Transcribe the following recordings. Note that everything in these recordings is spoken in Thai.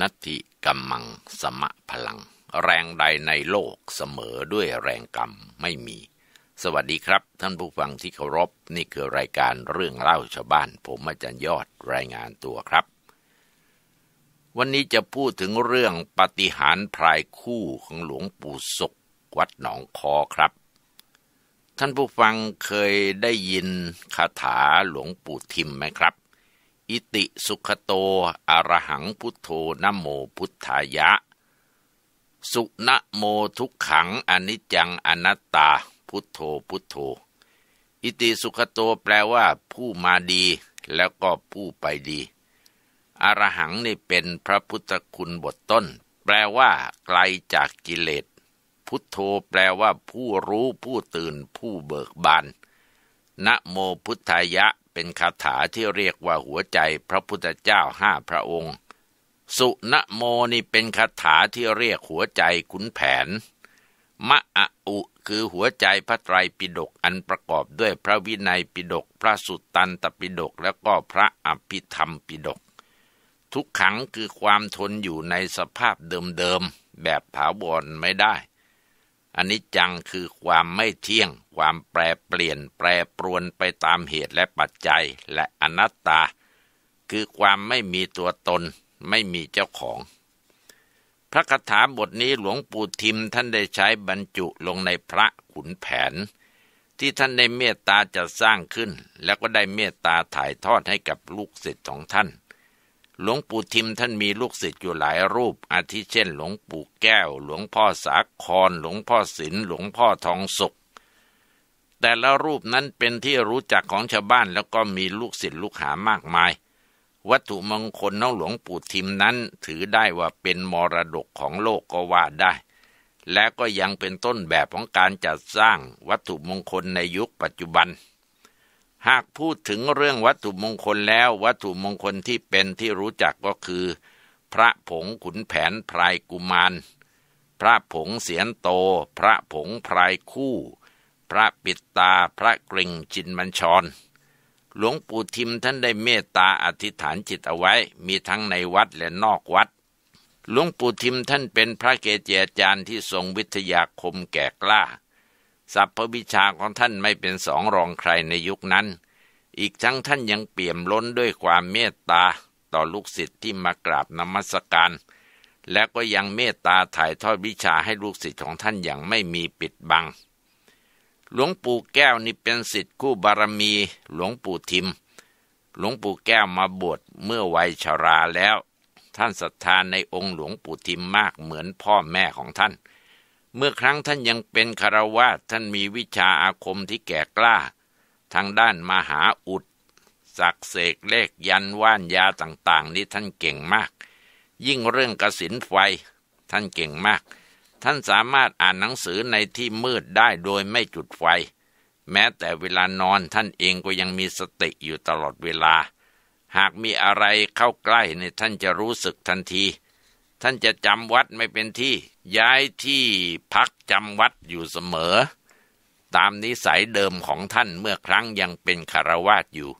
นัตติกัมมังสมะพลัง แรงใดในโลกเสมอด้วยแรงกรรม ไม่มี สวัสดีครับ ท่านผู้ฟังที่เคารพนี่คือรายการเรื่องเล่าชาวบ้านผมอาจารย์ยอดรายงานตัวครับ วันนี้จะพูดถึงเรื่องปฏิหารพรายคู่ของหลวงปู่ศุกวัดหนองคอครับ ท่านผู้ฟังเคยได้ยินคาถาหลวงปู่ทิมไหมครับอิติสุขโตอรหังพุทโธนโมพุทธายะ สุนโมทุกขังอนิจจังอนัตตา พุทโธพุทโธ อิติสุขโตแปลว่า ผู้มาดี แล้วก็ผู้ไปดีอรหังนี่เป็นพระพุทธคุณบทต้น แปลว่า ไกลจากกิเลส พุทโธแปลว่า ผู้รู้ผู้ตื่นผู้เบิกบาน นะโมพุทธายะเป็นคาถาที่เรียกว่าหัวใจพระพุทธเจ้าห้าพระองค์ สุนโมนี่เป็นคาถาที่เรียกหัวใจขุนแผน มะอะอุคือหัวใจพระไตรปิฎกอันประกอบด้วยพระวินัยปิฎกพระสุตตันตปิฎกและก็พระอภิธรรมปิฎกทุกขังคือความทนอยู่ในสภาพเดิมๆแบบถาวรไม่ได้อันนี้จังคือความไม่เที่ยงความแปรเปลี่ยนแปรปรวนไปตามเหตุและปัจจัยและอนัตตา คือความไม่มีตัวตนไม่มีเจ้าของ พระคาถาบทนี้หลวงปู่ทิมท่านได้ใช้บรรจุลงในพระขุนแผน ที่ท่านได้เมตตาจะสร้างขึ้น แล้วก็ได้เมตตาถ่ายทอดให้กับลูกศิษย์ของท่านหลวงปู่ทิมท่านมีลูกศิษย์อยู่หลายรูป อาทิเช่นหลวงปู่แก้ว หลวงพ่อสาคร หลวงพ่อศิลหลวงพ่อทองสุขแต่ละรูปนั้นเป็นที่รู้จักของชาวบ้านแล้วก็มีลูกศิษย์ลูกหามากมาย วัตถุมงคลน้องหลวงปู่ทิมนั้นถือได้ว่าเป็นมรดกของโลกก็ว่าได้ และก็ยังเป็นต้นแบบของการจัดสร้าง วัตถุมงคลในยุคปัจจุบันหากพูดถึงเรื่องวัตถุมงคลแล้ววัตถุมงคลที่เป็นที่รู้จักก็คือ พระผงขุนแผนพรายกุมาร พระผงเสียนโต พระผงพรายคู่ พระปิดตาพระกริงจินมัญชร หลวงปู่ทิมท่านได้เมตตาอธิษฐานจิตเอาไว้มีทั้งในวัดและนอกวัด หลวงปู่ทิมท่านเป็นพระเกจิอาจารย์ที่ทรงวิทยาคมแก่กล้าสัพพวิชาของท่านไม่เป็นสองรองใครในยุคนั้น อีกทั้งท่านยังเปี่ยมล้นด้วยความเมตตาต่อลูกศิษย์ที่มากราบนมัสการ และก็ยังเมตตาถ่ายทอดวิชาให้ลูกศิษย์ของท่านอย่างไม่มีปิดบัง หลวงปู่แก้วนี่เป็นศิษย์คู่บารมีหลวงปู่ทิม หลวงปู่แก้วมาบวชเมื่อวัยชาราแล้ว ท่านศรัทธานในองค์หลวงปู่ทิมมากเหมือนพ่อแม่ของท่านเมื่อครั้งท่านยังเป็นคารวาท่านมีวิชาอาคมที่แก่กล้าทางด้านมหาอุด ศักเสกเลขยันว่านยาต่าง ๆ นี้ท่านเก่งมาก ยิ่งเรื่องกสินไฟ ท่านเก่งมาก ท่านสามารถอ่านหนังสือในที่มืดได้โดยไม่จุดไฟ แม้แต่เวลานอนท่านเองก็ยังมีสติอยู่ตลอดเวลา หากมีอะไรเข้าใกล้ในท่านจะรู้สึกทันทีท่านจะจำวัดไม่เป็นที่ย้ายที่พักจำวัดอยู่เสมอ ตามนิสัยเดิมของท่านเมื่อครั้งยังเป็นคารวาสอยู่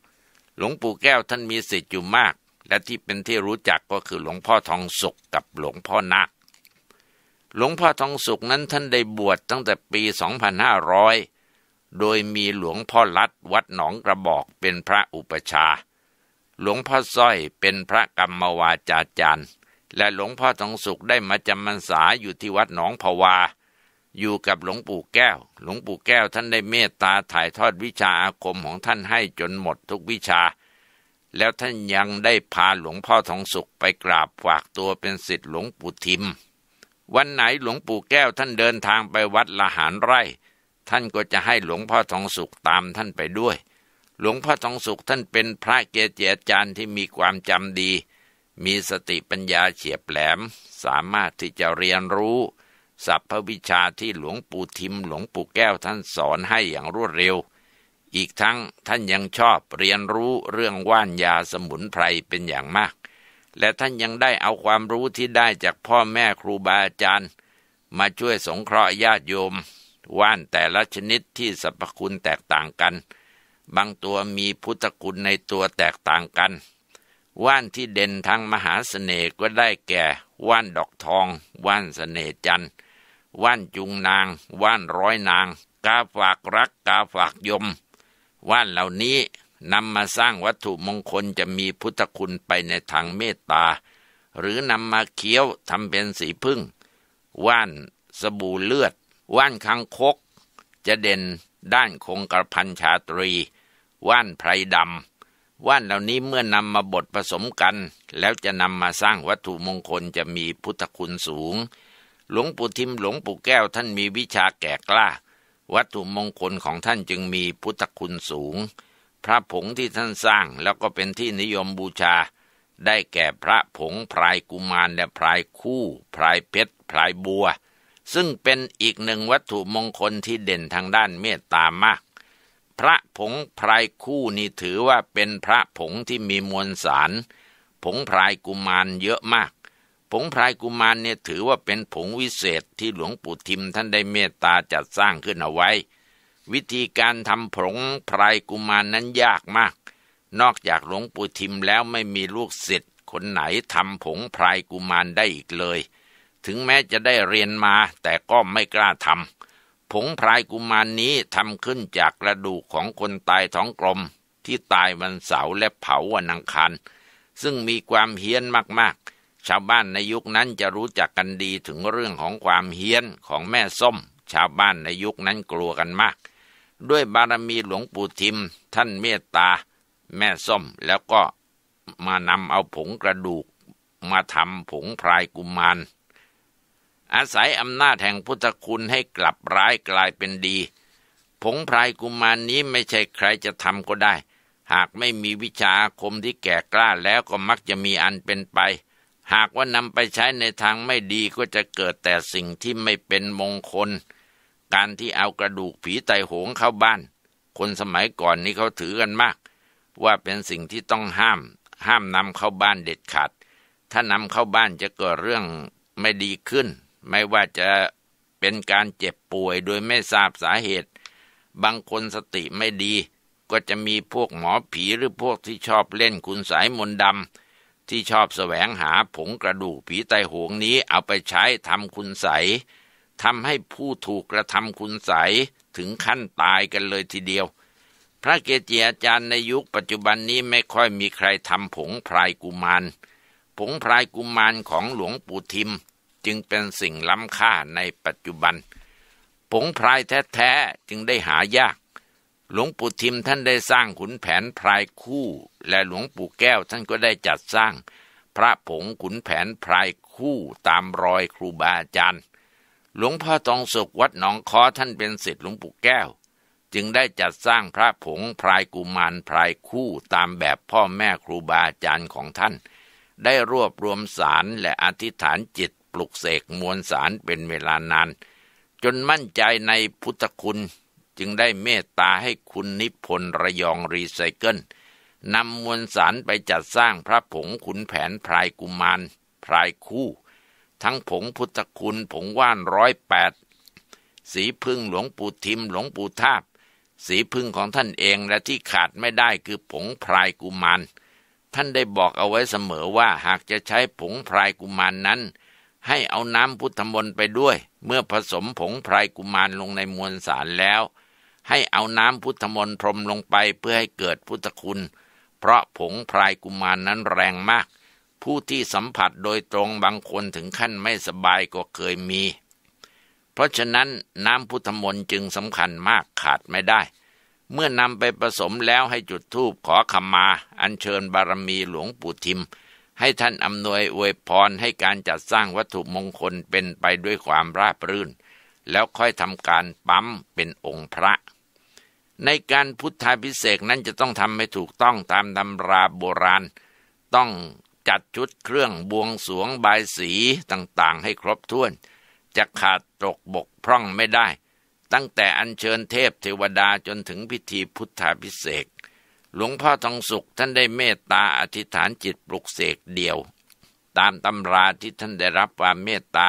หลวงปู่แก้วท่านมีสิทธิ์อยู่มาก และที่เป็นที่รู้จักก็คือหลวงพ่อทองสุกกับหลวงพ่อนักหลวงพ่อทองสุกนั้นท่านได้บวชตั้งแต่ปี 2500 โดยมีหลวงพ่อลัดวัดหนองกระบอกเป็นพระอุปชาหลวงพ่อส้อยเป็นพระกรรมวาจาจารย์และหลวงพ่อทองสุขได้มาจำพรรษาอยู่ที่วัดหนองผวา อยู่กับหลวงปู่แก้ว หลวงปู่แก้วท่านได้เมตตาถ่ายทอดวิชาอาคมของท่านให้จนหมดทุกวิชา แล้วท่านยังได้พาหลวงพ่อทองสุขไปกราบฝากตัวเป็นศิษย์หลวงปู่ทิม วันไหนหลวงปู่แก้วท่านเดินทางไปวัดละหารไร่ ท่านก็จะให้หลวงพ่อทองสุขตามท่านไปด้วย หลวงพ่อทองสุขท่านเป็นพระเกจิอาจารย์ที่มีความจำดีมีสติปัญญาเฉียบแหลมสามารถที่จะเรียนรู้สัพพวิชาที่หลวงปู่ทิมหลวงปู่แก้วท่านสอนให้อย่างรวดเร็ว อีกทั้งท่านยังชอบเรียนรู้เรื่องว่านยาสมุนไพรเป็นอย่างมาก และท่านยังได้เอาความรู้ที่ได้จากพ่อแม่ครูบาอาจารย์มาช่วยสงเคราะห์ญาติโยม ว่านแต่ละชนิดที่สรรพคุณแตกต่างกัน บางตัวมีพุทธคุณในตัวแตกต่างกันว่านที่เด่นทางมหาสเสน่ห์ก็ได้แก่ว่านดอกทองว่านสเสน่ห์จันทร์ว่านจุงนางว่านร้อยนางกาฝากรักกาฝากยมว่านเหล่านี้นำมาสร้างวัตถุมงคลจะมีพุทธคุณไปในทางเมตตา หรือนำมาเคี้ยวทำเป็นสีพึ่งว่านสบู่เลือดว่านคังคก จะเด่นด้านคงกระพันชาตรีว่านไพรดำว่านเหล่านี้เมื่อนำมาบดผสมกัน แล้วจะนำมาสร้างวัตถุมงคลจะมีพุทธคุณสูง หลวงปู่ทิมหลวงปู่แก้วท่านมีวิชาแก่กล้า วัตถุมงคลของท่านจึงมีพุทธคุณสูง พระผงที่ท่านสร้างแล้วก็เป็นที่นิยมบูชา ได้แก่พระผงพรายกุมารและพรายคู่พรายเพชรพรายบัว ซึ่งเป็นอีกหนึ่งวัตถุมงคลที่เด่นทางด้านเมตตามากพระผงพรายคู่นี่ถือว่าเป็นพระผงที่มีมวลสาร ผงพรายกุมารเยอะมาก ผงพรายกุมารเนี่ยถือว่าเป็นผงวิเศษที่หลวงปู่ทิมท่านได้เมตตาจัดสร้างขึ้นเอาไว้ วิธีการทำผงพรายกุมารนนั้นยากมาก นอกจากหลวงปู่ทิมแล้วไม่มีลูกศิษย์คนไหนทำผงพรายกุมารได้อีกเลย ถึงแม้จะได้เรียนมาแต่ก็ไม่กล้าทำผงพรายกุมารนนี้ทำขึ้นจากกระดูกของคนตายท้องกลมที่ตายวันเสาร์และเผาวันอังคารซึ่งมีความเฮี้ยนมากๆ ชาวบ้านในยุคนั้นจะรู้จักกันดีถึงเรื่องของความเฮี้ยนของแม่ส้ม ชาวบ้านในยุคนั้นกลัวกันมาก ด้วยบารมีหลวงปู่ทิมท่านเมตตา แม่ส้มแล้วก็มานำเอาผงกระดูกมาทำผงพรายกุมารอาศัยอำนาจแห่งพุทธคุณให้กลับร้ายกลายเป็นดีผงพรายกุมารนนี้ไม่ใช่ใครจะทำก็ได้ หากไม่มีวิชาคมที่แก่กล้าแล้วก็มักจะมีอันเป็นไป หากว่านำไปใช้ในทางไม่ดีก็จะเกิดแต่สิ่งที่ไม่เป็นมงคล การที่เอากระดูกผีไตโหงเข้าบ้าน คนสมัยก่อนนี้เขาถือกันมาก ว่าเป็นสิ่งที่ต้องห้าม ห้ามนำเข้าบ้านเด็ดขาด ถ้านำเข้าบ้านจะเกิดเรื่องไม่ดีขึ้นไม่ว่าจะเป็นการเจ็บป่วยโดยไม่ทราบสาเหตุ บางคนสติไม่ดี ก็จะมีพวกหมอผีหรือพวกที่ชอบเล่นคุณสายมนดำ ที่ชอบแสวงหาผงกระดูกผีไตหงนี้เอาไปใช้ทำคุณใสทำให้ผู้ถูกกระทำคุณใสถึงขั้นตายกันเลยทีเดียว พระเกจิอาจารย์ในยุคปัจจุบันนี้ไม่ค่อยมีใครทำผงพรายกุมาร ผงพรายกุมารของหลวงปู่ทิมจึงเป็นสิ่งล้ำค่าในปัจจุบัน ผงพรายแท้ ๆ จึงได้หายาก หลวงปู่ทิมท่านได้สร้างขุนแผนพรายคู่ และหลวงปู่แก้วท่านก็ได้จัดสร้าง พระผงขุนแผนพรายคู่ตามรอยครูบาอาจารย์ หลวงพ่อทองสุขวัดหนองคอท่านเป็นศิษย์หลวงปู่แก้ว จึงได้จัดสร้างพระผงพรายกุมารพรายคู่ตามแบบพ่อแม่ครูบาอาจารย์ของท่าน ได้รวบรวมสารและอธิษฐานจิตปลุกเสกมวลสารเป็นเวลานาน จนมั่นใจในพุทธคุณจึงได้เมตตาให้คุณนิพนธ์ระยองรีไซเคิลนำมวลสารไปจัดสร้างพระผงขุนแผน พรายกุมารพรายคู่ ทั้งผงพุทธคุณผงว่านร้อยแปด สีพึ่งหลวงปู่ทิมหลวงปู่ทาบสีพึ่งของท่านเองและที่ขาดไม่ได้คือผงพรายกุมาร ท่านได้บอกเอาไว้เสมอว่าหากจะใช้ผงพรายกุมารนนั้นให้เอาน้ำพุทธมนต์ไปด้วย เมื่อผสมผงไพรกุมารลงในมวลสารแล้ว ให้เอาน้ำพุทธมนต์พรมลงไปเพื่อให้เกิดพุทธคุณ เพราะผงพรายกุมารนนั้นแรงมาก ผู้ที่สัมผัสโดยตรงบางคนถึงขั้นไม่สบายก็เคยมี เพราะฉะนั้นน้ำพุทธมนต์จึงสำคัญมากขาดไม่ได้ เมื่อนำไปผสมแล้วให้จุดธูปขอขมา อัญเชิญบารมีหลวงปู่ทิมให้ท่านอำนวยอวยพรให้การจัดสร้างวัตถุมงคลเป็นไปด้วยความราบรื่น แล้วค่อยทำการปั๊มเป็นองค์พระ ในการพุทธาพิเศษนั้นจะต้องทำให้ถูกต้องตามตำราโบราณ ต้องจัดชุดเครื่องบวงสรวงบายสีต่างๆให้ครบถ้วน จะขาดตกบกพร่องไม่ได้ ตั้งแต่อัญเชิญเทพเทวดาจนถึงพิธีพุทธาพิเศษหลวงพ่อทองสุข ท่านได้เมตตาอธิษฐานจิตปลุกเสกเดียว ตามตำราที่ท่านได้รับความเมตตา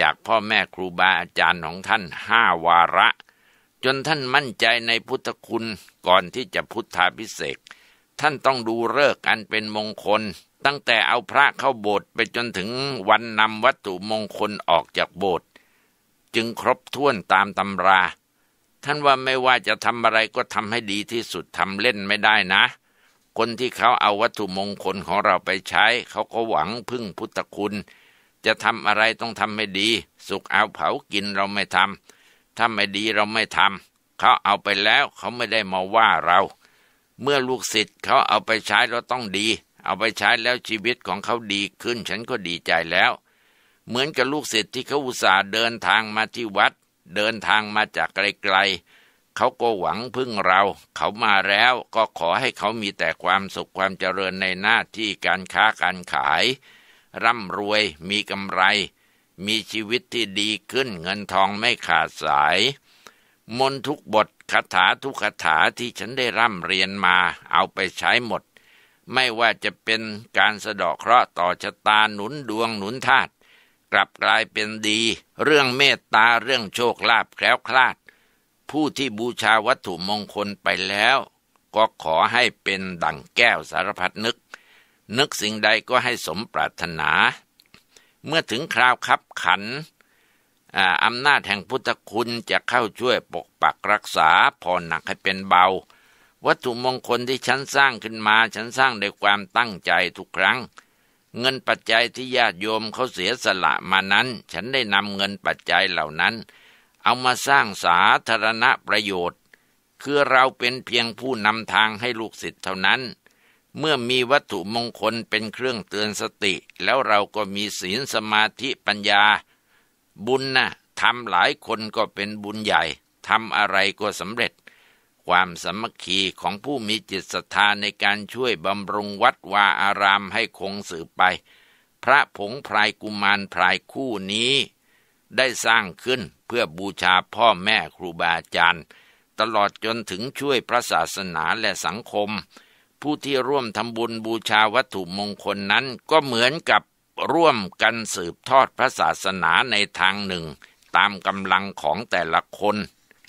จากพ่อแม่ครูบาอาจารย์ของท่านห้าวาระ จนท่านมั่นใจในพุทธคุณก่อนที่จะพุทธาพิเศษท่านต้องดูเลิกอันเป็นมงคล ตั้งแต่เอาพระเข้าโบสถ์ไปจนถึงวันนำวัตถุมงคลออกจากโบสถ์จึงครบถ้วนตามตำราท่านว่าไม่ว่าจะทำอะไรก็ทำให้ดีที่สุดทำเล่นไม่ได้นะ คนที่เขาเอาวัตถุมงคลของเราไปใช้ เขาก็หวังพึ่งพุทธคุณ จะทำอะไรต้องทำให้ดี สุกเอาเผากินเราไม่ทำถ้าไม่ดีเราไม่ทำเขาเอาไปแล้วเขาไม่ได้มาว่าเรา เมื่อลูกศิษย์เขาเอาไปใช้เราต้องดี เอาไปใช้แล้วชีวิตของเขาดีขึ้นฉันก็ดีใจแล้ว เหมือนกับลูกศิษย์ที่เขาอุตส่าห์เดินทางมาที่วัดเดินทางมาจากไกลๆ เขาก็หวังพึ่งเรา เขามาแล้วก็ขอให้เขามีแต่ความสุขความเจริญในหน้าที่การค้าการขาย ร่ำรวยมีกำไร มีชีวิตที่ดีขึ้นเงินทองไม่ขาดสาย มนทุกบทคาถาทุกคาถาที่ฉันได้ร่ำเรียนมา เอาไปใช้หมด ไม่ว่าจะเป็นการสะเดาะเคราะห์ต่อชะตาหนุนดวงหนุนธาตุกลับกลายเป็นดี เรื่องเมตตาเรื่องโชคลาภแคล้วคลาด ผู้ที่บูชาวัตถุมงคลไปแล้วก็ขอให้เป็นดั่งแก้วสารพัดนึก นึกสิ่งใดก็ให้สมปรารถนา เมื่อถึงคราวคับขันอำนาจแห่งพุทธคุณจะเข้าช่วยปกปักรักษาพอหนักให้เป็นเบา วัตถุมงคลที่ฉันสร้างขึ้นมา ฉันสร้างด้วยความตั้งใจทุกครั้งเงินปัจจัยที่ญาติโยมเขาเสียสละมานั้น ฉันได้นำเงินปัจจัยเหล่านั้น เอามาสร้างสาธารณประโยชน์ คือเราเป็นเพียงผู้นำทางให้ลูกศิษย์เท่านั้น เมื่อมีวัตถุมงคลเป็นเครื่องเตือนสติ แล้วเราก็มีศีลสมาธิปัญญา บุญนะทำหลายคนก็เป็นบุญใหญ่ทำอะไรก็สำเร็จความสมัคคีของผู้มีจิตศรัทธาในการช่วยบำรุงวัดวาอารามให้คงสืบไป พระผงพรายกุมารพรายคู่นี้ได้สร้างขึ้นเพื่อบูชาพ่อแม่ครูบาอาจารย์ ตลอดจนถึงช่วยพระศาสนาและสังคม ผู้ที่ร่วมทำบุญบูชาวัตถุมงคลนั้นก็เหมือนกับร่วมกันสืบทอดพระศาสนาในทางหนึ่ง ตามกำลังของแต่ละคน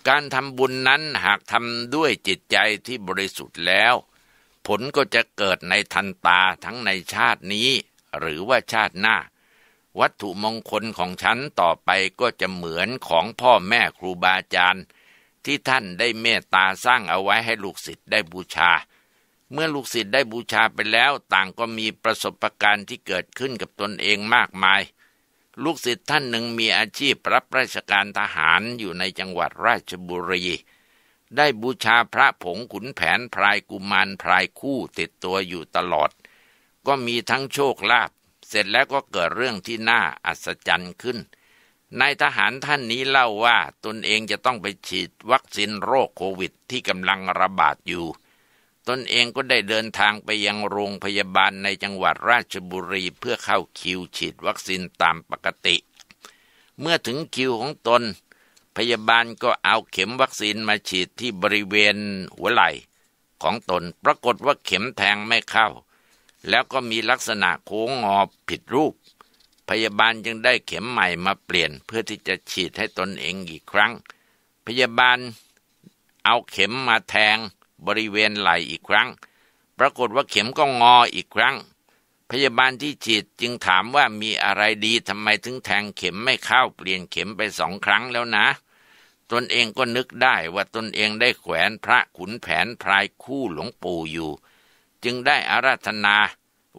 การทำบุญนั้นหากทำด้วยจิตใจที่บริสุทธิ์แล้ว ผลก็จะเกิดในทันตาทั้งในชาตินี้ หรือว่าชาติหน้า วัตถุมงคลของฉันต่อไปก็จะเหมือนของพ่อแม่ครูบาอาจารย์ที่ท่านได้เมตตาสร้างเอาไว้ให้ลูกศิษย์ได้บูชา เมื่อลูกศิษย์ได้บูชาไปแล้ว ต่างก็มีประสบการณ์ที่เกิดขึ้นกับตนเองมากมายลูกศิษย์ท่านหนึ่งมีอาชีพรับราชการทหารอยู่ในจังหวัดราชบุรี ได้บูชาพระผงขุนแผน พรายกุมารพรายคู่ติดตัวอยู่ตลอด ก็มีทั้งโชคลาภเสร็จแล้วก็เกิดเรื่องที่น่าอัศจรรย์ขึ้นนายทหารท่านนี้เล่าว่าตนเองจะต้องไปฉีดวัคซีนโรคโควิดที่กำลังระบาดอยู่นเองก็ได้เดินทางไปยังโรงพยาบาลในจังหวัดราชบุรีเพื่อเข้าคิวฉีดวัคซีนตามปกติ เมื่อถึงคิวของตน พยาบาลก็เอาเข็มวัคซีนมาฉีดที่บริเวณหัวไหล่ของตนปรากฏว่าเข็มแทงไม่เข้า แล้วก็มีลักษณะโค้งงอผิดรูป พยาบาลจึงได้เข็มใหม่มาเปลี่ยนเพื่อที่จะฉีดให้ตนเองอีกครั้ง พยาบาลเอาเข็มมาแทงบริเวณไหล่อีกครั้ง ปรากฏว่าเข็มก็งออีกครั้ง พยาบาลที่ฉีดจึงถามว่ามีอะไรดีทำไมถึงแทงเข็มไม่เข้าเปลี่ยนเข็มไปสองครั้งแล้วนะ ตนเองก็นึกได้ว่าตนเองได้แขวนพระขุนแผนพรายคู่หลวงปู่อยู่ จึงได้อาราธนา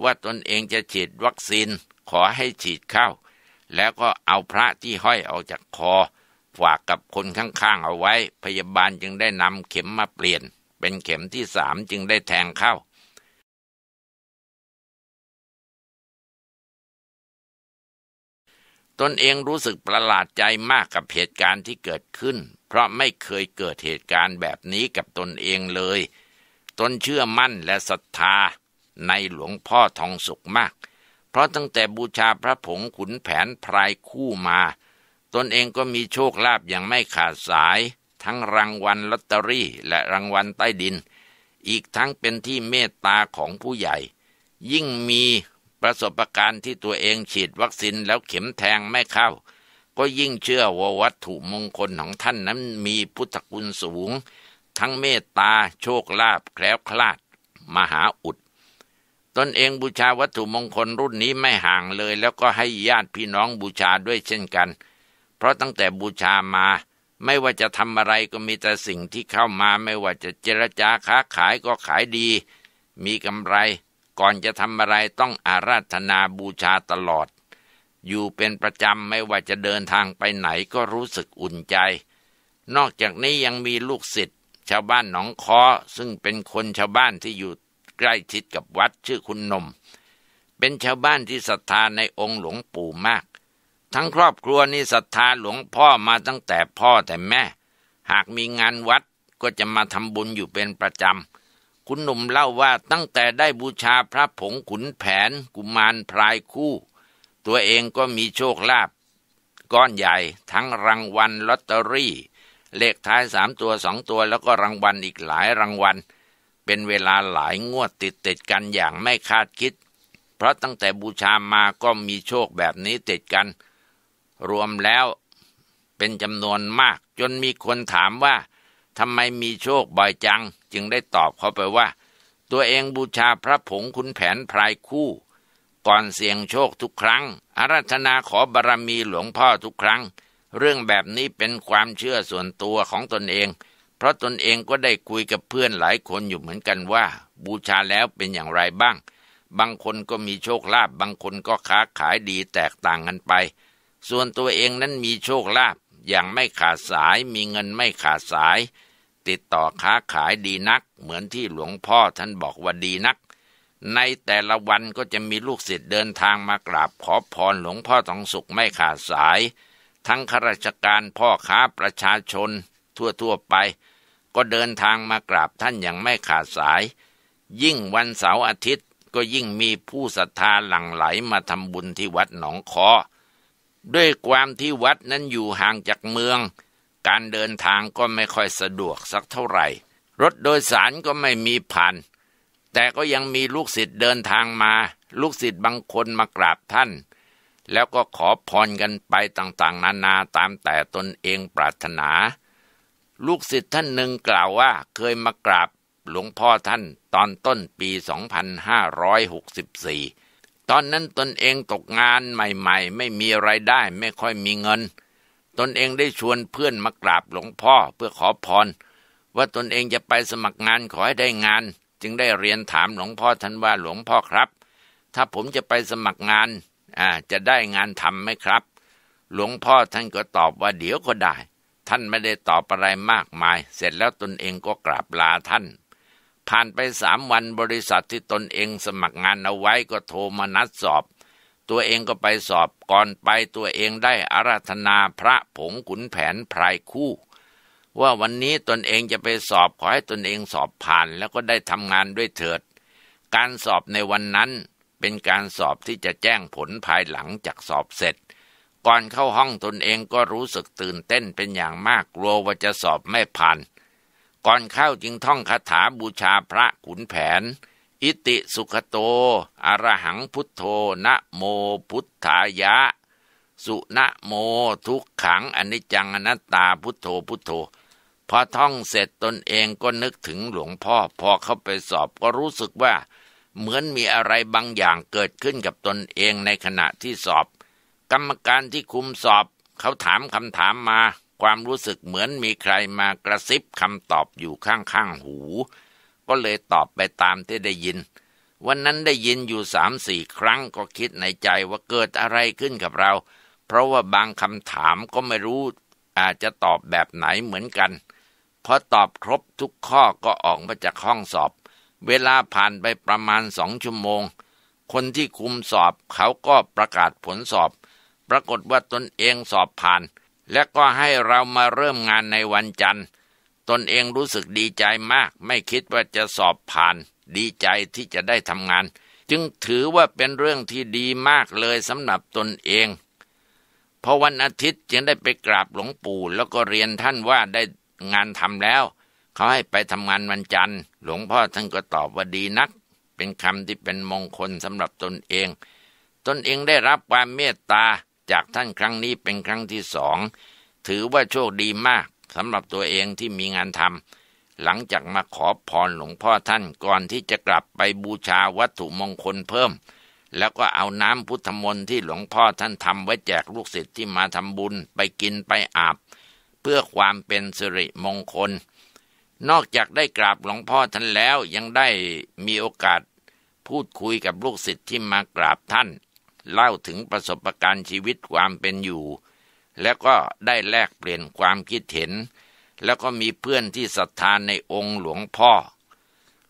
ว่าตนเองจะฉีดวัคซีน ขอให้ฉีดเข้า แล้วก็เอาพระที่ห้อยออกจากคอฝากกับคนข้าง ๆ เอาไว้ พยาบาลจึงได้นำเข็มมาเปลี่ยนเป็นเข็มที่สามจึงได้แทงเข้า ตนเองรู้สึกประหลาดใจมากกับเหตุการณ์ที่เกิดขึ้น เพราะไม่เคยเกิดเหตุการณ์แบบนี้กับตนเองเลย ตนเชื่อมั่นและศรัทธาในหลวงพ่อทองสุขมาก เพราะตั้งแต่บูชาพระผงขุนแผนพรายคู่มา ตนเองก็มีโชคลาภอย่างไม่ขาดสายทั้งรางวัลลอตเตอรี่และรางวัลใต้ดิน อีกทั้งเป็นที่เมตตาของผู้ใหญ่ ยิ่งมีประสบการณ์ที่ตัวเองฉีดวัคซีนแล้วเข็มแทงไม่เข้า ก็ยิ่งเชื่อว่า วัตถุมงคลของท่านนั้นมีพุทธคุณสูง ทั้งเมตตา โชคลาภแคล้วคลาด มหาอุด ตนเองบูชาวัตถุมงคลรุ่นนี้ไม่ห่างเลย แล้วก็ให้ญาติพี่น้องบูชาด้วยเช่นกัน เพราะตั้งแต่บูชามาไม่ว่าจะทำอะไรก็มีแต่สิ่งที่เข้ามาไม่ว่าจะเจรจาค้าขายก็ขายดี มีกำไร ก่อนจะทำอะไรต้องอาราธนาบูชาตลอด อยู่เป็นประจำไม่ว่าจะเดินทางไปไหนก็รู้สึกอุ่นใจ นอกจากนี้ยังมีลูกศิษย์ชาวบ้านหนองคอซึ่งเป็นคนชาวบ้านที่อยู่ใกล้ชิดกับวัดชื่อคุณนม เป็นชาวบ้านที่ศรัทธาในองค์หลวงปู่มากทั้งครอบครัวนี่ศรัทธาหลวงพ่อมาตั้งแต่พ่อแต่แม่ หากมีงานวัดก็จะมาทำบุญอยู่เป็นประจำคุณหนุ่มเล่าว่าตั้งแต่ได้บูชาพระผงขุนแผนกุมารพรายคู่ ตัวเองก็มีโชคลาภก้อนใหญ่ทั้งรางวัลลอตเตอรี่ เลขท้ายสามตัวสองตัวแล้วก็รางวัลอีกหลายรางวัลเป็นเวลาหลายงวดติดติดกันอย่างไม่คาดคิด เพราะตั้งแต่บูชามาก็มีโชคแบบนี้ติดกันรวมแล้ว เป็นจำนวนมากจนมีคนถามว่าทำไมมีโชคบ่อยจัง จึงได้ตอบเขาไปว่า ตัวเองบูชาพระผงคุณแผนพรายคู่ ก่อนเสี่ยงโชคทุกครั้ง อารัธนาขอบารรมีหลวงพ่อทุกครั้ง เรื่องแบบนี้เป็นความเชื่อส่วนตัวของตนเอง เพราะตนเองก็ได้คุยกับเพื่อนหลายคนอยู่เหมือนกันว่า บูชาแล้วเป็นอย่างไรบ้าง บางคนก็มีโชคลาภบางคนก็ค้าขายดีแตกต่างกันไปส่วนตัวเองนั้นมีโชคลาภอย่างไม่ขาดสายมีเงินไม่ขาดสาย ติดต่อค้าขายดีนักเหมือนที่หลวงพ่อท่านบอกว่าดีนัก ในแต่ละวันก็จะมีลูกศิษย์เดินทางมากราบขอพรหลวงพ่อทองสุขไม่ขาดสาย ทั้งข้าราชการพ่อค้าประชาชนทั่วๆไป ก็เดินทางมากราบท่านอย่างไม่ขาดสายยิ่งวันเสาร์อาทิตย์ก็ยิ่งมีผู้ศรัทธาหลั่งไหลมาทำบุญที่วัดหนองคอด้วยความที่วัดนั้นอยู่ห่างจากเมือง การเดินทางก็ไม่ค่อยสะดวกสักเท่าไหร่ รถโดยสารก็ไม่มีผ่าน แต่ก็ยังมีลูกศิษย์เดินทางมา ลูกศิษย์บางคนมากราบท่าน แล้วก็ขอพรกันไปต่างๆ นานาตามแต่ตนเองปรารถนา ลูกศิษย์ท่านหนึ่งกล่าวว่าเคยมากราบหลวงพ่อท่าน ตอนต้นปี 2564ตอนนั้นตนเองตกงานใหม่ๆ ไม่มีไรายได้ไม่ค่อยมีเงิน ตนเองได้ชวนเพื่อนมากราบหลวงพ่อเพื่อขอพร ว่าตนเองจะไปสมัครงานขอให้ได้งาน จึงได้เรียนถามหลวงพ่อท่านว่าหลวงพ่อครับ ถ้าผมจะไปสมัครงานอ่าจะได้งานทำไหมครับ หลวงพ่อท่านก็ตอบว่าเดี๋ยวก็ได้ ท่านไม่ได้ตอบอะไรมากมาย เสร็จแล้วตนเองก็กราบลาท่านผ่านไปสามวันบริษัทที่ตนเองสมัครงานเอาไว้ก็โทรมานัดสอบ ตัวเองก็ไปสอบก่อนไปตัวเองได้อาราธนาพระผงขุนแผนพรายคู่ ว่าวันนี้ตนเองจะไปสอบขอให้ ตนเองสอบผ่านแล้ว ก็ได้ทำงานด้วยเถิด การสอบในวันนั้นเป็นการสอบที่จะแจ้งผลภายหลังจากสอบเสร็จ ก่อนเข้าห้องตนเองก็รู้สึกตื่นเต้นเป็นอย่างมากกลัวว่าจะสอบไม่ผ่านก่อนเข้าจึงท่องคาถาบูชาพระขุนแผน อิติสุขโต อรหังพุทโธนะโมพุทธายะ สุนะโมทุกขัง อนิจจัง อนัตตาพุทโธพุทโธ พอท่องเสร็จตนเองก็นึกถึงหลวงพ่อพอเข้าไปสอบก็รู้สึกว่า เหมือนมีอะไรบางอย่างเกิดขึ้นกับตนเองในขณะที่สอบ กรรมการที่คุมสอบ เขาถามคำถามมาความรู้สึกเหมือนมีใครมากระซิบคำตอบอยู่ข้างๆ หู ก็เลยตอบไปตามที่ได้ยิน วันนั้นได้ยินอยู่สามสี่ครั้งก็คิดในใจว่าเกิดอะไรขึ้นกับเรา เพราะว่าบางคำถามก็ไม่รู้ อาจจะตอบแบบไหนเหมือนกันพอตอบครบทุกข้อก็ออกมาจากห้องสอบ เวลาผ่านไปประมาณสองชั่วโมง คนที่คุมสอบเขาก็ประกาศผลสอบ ปรากฏว่าตนเองสอบผ่านและก็ให้เรามาเริ่มงานในวันจันทร์ ตนเองรู้สึกดีใจมาก ไม่คิดว่าจะสอบผ่านดีใจที่จะได้ทำงาน จึงถือว่าเป็นเรื่องที่ดีมากเลยสำหรับตนเองพอวันอาทิตย์ จึงได้ไปกราบหลวงปู่ แล้วก็เรียนท่านว่าได้งานทำแล้ว เขาให้ไปทำงานวันจันทร์ หลวงพ่อท่านก็ตอบว่าดีนัก เป็นคำที่เป็นมงคลสำหรับตนเอง ตนเองได้รับความเมตตาจากท่านครั้งนี้เป็นครั้งที่สอง ถือว่าโชคดีมากสำหรับตัวเองที่มีงานทำหลังจากมาขอพรหลวงพ่อท่านก่อนที่จะกลับไปบูชาวัตถุมงคลเพิ่ม แล้วก็เอาน้ำพุทธมนต์ที่หลวงพ่อท่านทำไว้แจกลูกศิษย์ที่มาทำบุญ ไปกินไปอาบเพื่อความเป็นสิริมงคล นอกจากได้กราบหลวงพ่อท่านแล้วยังได้มีโอกาส พูดคุยกับลูกศิษย์ที่มากราบท่านเล่าถึงประสบการณ์ชีวิตความเป็นอยู่ แล้วก็ได้แลกเปลี่ยนความคิดเห็น แล้วก็มีเพื่อนที่ศรัทธานในองค์หลวงพ่อ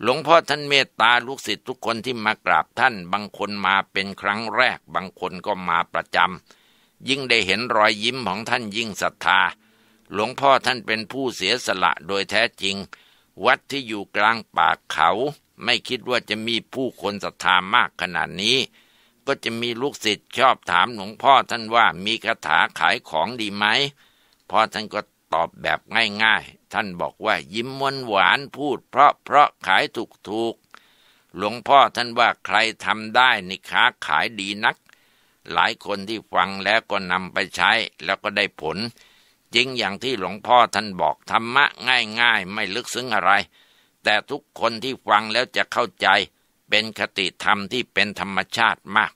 หลวงพ่อท่านเมตตาลูกศิษย์ทุกคนที่มากราบท่าน บางคนมาเป็นครั้งแรกบางคนก็มาประจำยิ่งได้เห็นรอยยิ้มของท่านยิ่งศรัทธา หลวงพ่อท่านเป็นผู้เสียสละโดยแท้จริง วัดที่อยู่กลางป่าเขา ไม่คิดว่าจะมีผู้คนศรัทธามากขนาดนี้ก็จะมีลูกศิษย์ชอบถามหลวงพ่อท่านว่ามีคาถาขายของดีไหมพ่อท่านก็ตอบแบบง่ายๆ ท่านบอกว่ายิ้มวนหวานพูดเพราะเพราะขายถูกถูก หลวงพ่อท่านว่าใครทำได้ในค้าขายดีนัก หลายคนที่ฟังแล้วก็นำไปใช้แล้วก็ได้ผล จริงอย่างที่หลวงพ่อท่านบอกธรรมะง่ายๆ ไม่ลึกซึ้งอะไร แต่ทุกคนที่ฟังแล้วจะเข้าใจ เป็นคติธรรมที่เป็นธรรมชาติมาก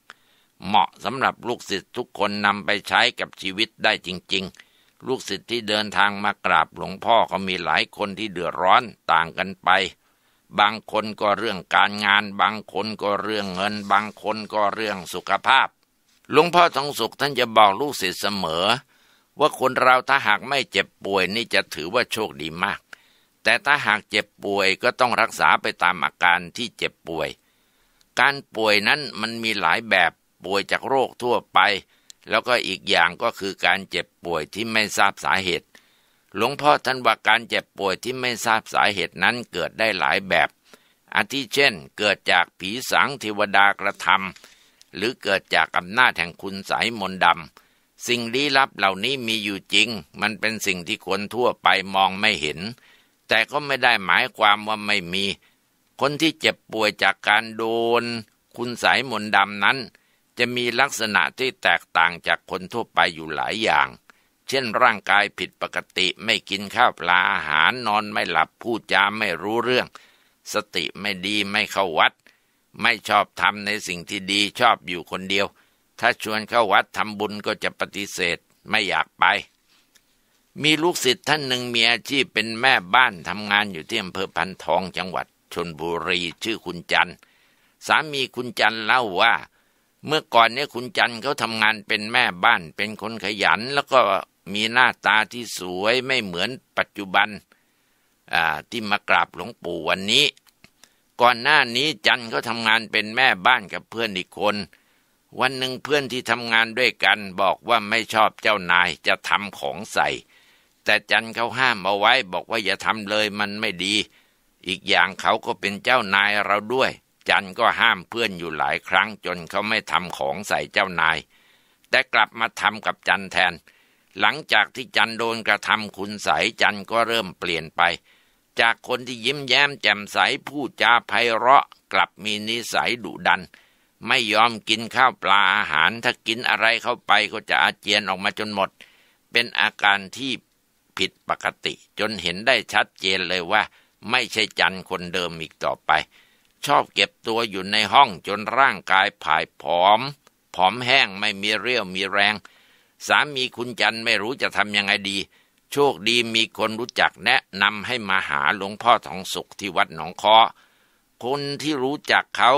เหมาะสำหรับลูกศิษย์ทุกคนนำไปใช้กับชีวิตได้จริง ๆ ลูกศิษย์ที่เดินทางมากราบหลวงพ่อก็มีหลายคนที่เดือดร้อนต่างกันไป บางคนก็เรื่องการงาน บางคนก็เรื่องเงิน บางคนก็เรื่องสุขภาพ หลวงพ่อทองสุขท่านจะบอกลูกศิษย์เสมอ ว่าคนเราถ้าหากไม่เจ็บป่วยนี่จะถือว่าโชคดีมาก แต่ถ้าหากเจ็บป่วยก็ต้องรักษาไปตามอาการที่เจ็บป่วย การป่วยนั้นมันมีหลายแบบป่วยจากโรคทั่วไป แล้วก็อีกอย่างก็คือการเจ็บป่วยที่ไม่ทราบสาเหตุ หลวงพ่อท่านว่าการเจ็บป่วยที่ไม่ทราบสาเหตุนั้นเกิดได้หลายแบบ อาทิเช่น เกิดจากผีสางเทวดากระทำหรือเกิดจากอำนาจแห่งคุณสายมนดำสิ่งลี้ลับเหล่านี้มีอยู่จริง มันเป็นสิ่งที่คนทั่วไปมองไม่เห็น แต่ก็ไม่ได้หมายความว่าไม่มี คนที่เจ็บป่วยจากการโดน คุณสายมนดำนั้นจะมีลักษณะที่แตกต่างจากคนทั่วไปอยู่หลายอย่าง เช่นร่างกายผิดปกติไม่กินข้าวปลาอาหารนอนไม่หลับพูดจาไม่รู้เรื่อง สติไม่ดีไม่เข้าวัด ไม่ชอบทำในสิ่งที่ดีชอบอยู่คนเดียว ถ้าชวนเข้าวัดทำบุญก็จะปฏิเสธไม่อยากไป มีลูกศิษย์ท่านหนึ่งมีอาชีพเป็นแม่บ้านทำงานอยู่ที่อำเภอพันทองจังหวัดชนบุรีชื่อคุณจันสามีคุณจันเล่าว่าเมื่อก่อนเนี่ยคุณจันเขาทำงานเป็นแม่บ้าน เป็นคนขยัน แล้วก็มีหน้าตาที่สวยไม่เหมือนปัจจุบันที่มากราบหลวงปู่วันนี้ ก่อนหน้านี้จันเขาทำงานเป็นแม่บ้านกับเพื่อนอีกคน วันหนึ่งเพื่อนที่ทำงานด้วยกันบอกว่าไม่ชอบเจ้านายจะทำของใส่ แต่จันเขาห้ามเอาไว้บอกว่าอย่าทำเลยมันไม่ดีอีกอย่างเขาก็เป็นเจ้านายเราด้วยจันก็ห้ามเพื่อนอยู่หลายครั้งจนเขาไม่ทำของใส่เจ้านาย แต่กลับมาทำกับจันแทน หลังจากที่จันโดนกระทำคุณใสจันก็เริ่มเปลี่ยนไป จากคนที่ยิ้มแย้มแจ่มใสพูดจาไพเราะ กลับมีนิสัยดุดัน ไม่ยอมกินข้าวปลาอาหารถ้ากินอะไรเข้าไปก็จะอาเจียนออกมาจนหมด เป็นอาการที่ผิดปกติ จนเห็นได้ชัดเจนเลยว่า ไม่ใช่จันคนเดิมอีกต่อไปชอบเก็บตัวอยู่ในห้องจนร่างกายผายผอม ผอมแห้งไม่มีเรี่ยวมีแรง สามีคุณจันไม่รู้จะทำยังไงดี โชคดีมีคนรู้จักแนะนำให้มาหาหลวงพ่อทองสุขที่วัดหนองคอคนที่รู้จักเขา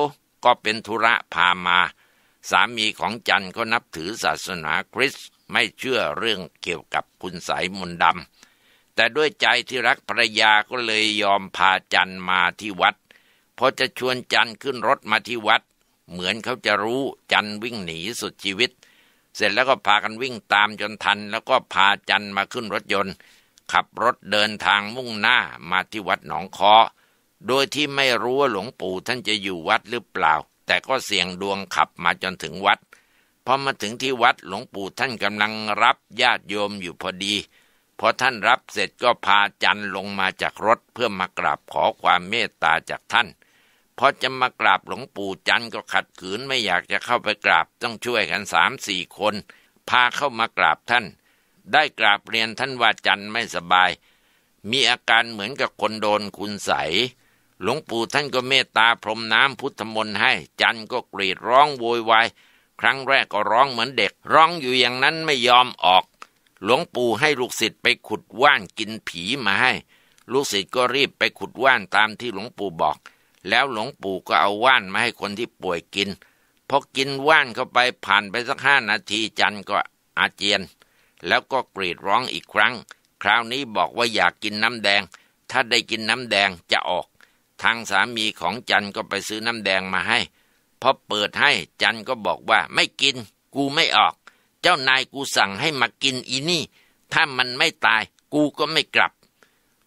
ก็เป็นธุระพามา สามีของจันก็นับถือศาสนาคริสต์ไม่เชื่อเรื่องเกี่ยวกับคุณสายมนดำแต่ด้วยใจที่รักภรรยาก็เลยยอมพาจันมาที่วัดพอจะชวนจันขึ้นรถมาที่วัด เหมือนเขาจะรู้จันวิ่งหนีสุดชีวิต เสร็จแล้วก็พากันวิ่งตามจนทันแล้วก็พาจันมาขึ้นรถยนต์ ขับรถเดินทางมุ่งหน้ามาที่วัดหนองคอ โดยที่ไม่รู้ว่าหลวงปู่ท่านจะอยู่วัดหรือเปล่า แต่ก็เสี่ยงดวงขับมาจนถึงวัดพอมาถึงที่วัดหลวงปู่ท่านกำลังรับญาติโยมอยู่พอดีพอท่านรับเสร็จก็พาจันลงมาจากรถเพื่อมากราบขอความเมตตาจากท่านพอจะมากราบหลวงปู่จันก็ขัดขืนไม่อยากจะเข้าไปกราบ ต้องช่วยกันสามสี่คน พาเข้ามากราบท่าน ได้กราบเรียนท่านว่าจันไม่สบาย มีอาการเหมือนกับคนโดนคุณใสหลวงปู่ท่านก็เมตตาพรมน้ำพุทธมนต์ให้ จันก็กรีดร้องโวยวายครั้งแรกก็ร้องเหมือนเด็ก ร้องอยู่อย่างนั้นไม่ยอมออก หลวงปู่ให้ลูกศิษย์ไปขุดว่านกินผีมาให้ลูกศิษย์ก็รีบไปขุดว่านตามที่หลวงปู่บอกแล้วหลวงปู่ก็เอาว่านมาให้คนที่ป่วยกิน พอกินว่านเข้าไปผ่านไปสักห้านาทีจันก็อาเจียน แล้วก็กรีดร้องอีกครั้ง คราวนี้บอกว่าอยากกินน้ำแดง ถ้าได้กินน้ำแดงจะออก ทางสามีของจันก็ไปซื้อน้ำแดงมาให้ พอเปิดให้จันก็บอกว่าไม่กิน กูไม่ออก เจ้านายกูสั่งให้มากินอีนี่ ถ้ามันไม่ตาย กูก็ไม่กลับ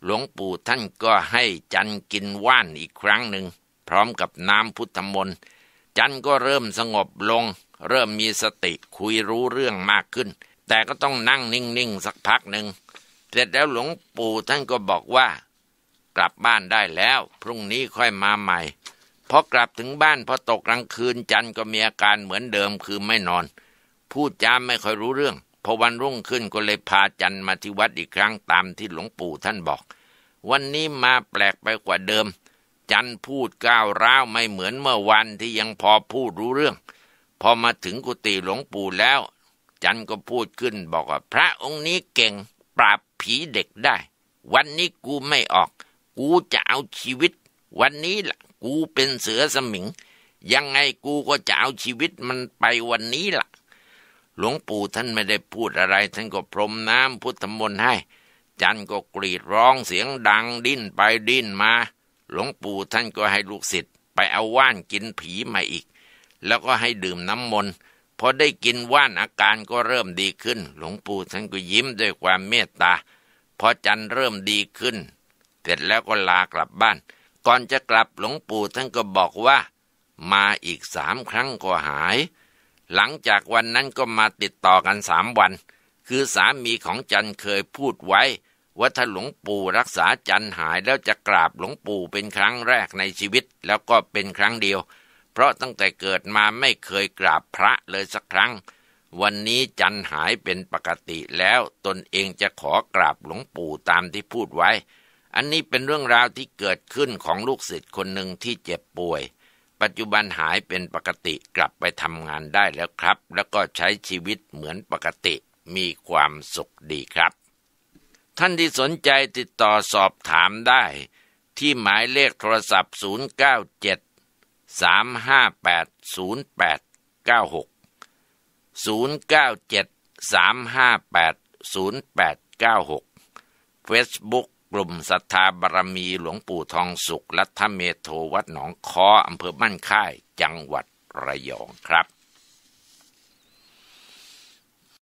หลวงปู่ท่านก็ให้จันกินว่านอีกครั้งหนึ่งพร้อมกับน้ำพุทธมนต์จันก็เริ่มสงบลง เริ่มมีสติคุยรู้เรื่องมากขึ้น แต่ก็ต้องนั่งนิ่งๆสักพักหนึ่งเสร็จแล้วหลวงปู่ท่านก็บอกว่า กลับบ้านได้แล้วพรุ่งนี้ค่อยมาใหม่พอกลับถึงบ้านพอตกกลางคืน จันก็มีอาการเหมือนเดิมคือไม่นอน พูดจามไม่ค่อยรู้เรื่องพอวันรุ่งขึ้นก็เลยพาจันมาที่วัดอีกครั้งตามที่หลวงปู่ท่านบอก วันนี้มาแปลกไปกว่าเดิม จันพูดก้าวร้าวไม่เหมือนเมื่อวันที่ยังพอพูดรู้เรื่อง พอมาถึงกุฏิหลวงปู่แล้ว จันก็พูดขึ้น บอกว่าพระองค์นี้เก่งปราบผีเด็กได้ วันนี้กูไม่ออก กูจะเอาชีวิต วันนี้ละ่ะ กูเป็นเสือสมิง ยังไงกูก็จะเอาชีวิตมันไปวันนี้ละ่ะหลวงปู่ท่านไม่ได้พูดอะไร ท่านก็พรมน้ำพุทธมนต์ให้ จันก็กรีดร้องเสียงดังดิ้นไปดิ้นมา หลวงปู่ท่านก็ให้ลูกศิษย์ไปเอาว่านกินผีมาอีก แล้วก็ให้ดื่มน้ำมนต์พอได้กินว่านอาการก็เริ่มดีขึ้น หลวงปู่ท่านก็ยิ้มด้วยความเมตตาพอจันเริ่มดีขึ้นเสร็จแล้วก็ลากลับบ้าน ก่อนจะกลับหลวงปู่ท่านก็บอกว่า มาอีกสามครั้งก็หายหลังจากวันนั้นก็มาติดต่อกันสามวัน คือสามีของจันเคยพูดไว้ ว่าถ้าหลวงปู่รักษาจันหายแล้วจะกราบหลวงปู่เป็นครั้งแรกในชีวิตแล้วก็เป็นครั้งเดียว เพราะตั้งแต่เกิดมาไม่เคยกราบพระเลยสักครั้ง วันนี้จันหายเป็นปกติแล้วตนเองจะขอกราบหลวงปู่ตามที่พูดไว้ อันนี้เป็นเรื่องราวที่เกิดขึ้นของลูกศิษย์คนหนึ่งที่เจ็บป่วยปัจจุบันหายเป็นปกติกลับไปทำงานได้แล้วครับ แล้วก็ใช้ชีวิตเหมือนปกติมีความสุขดีครับ ท่านที่สนใจติดต่อสอบถามได้ ที่หมายเลขโทรศัพท์ 097 358 0896 097 358 0896 Facebook กลุ่มศรัทธาบารมีหลวงปู่ทองสุข ลัทธเมโทวัดหนองคออำเภอบ้านค่ายจังหวัดระยองครับ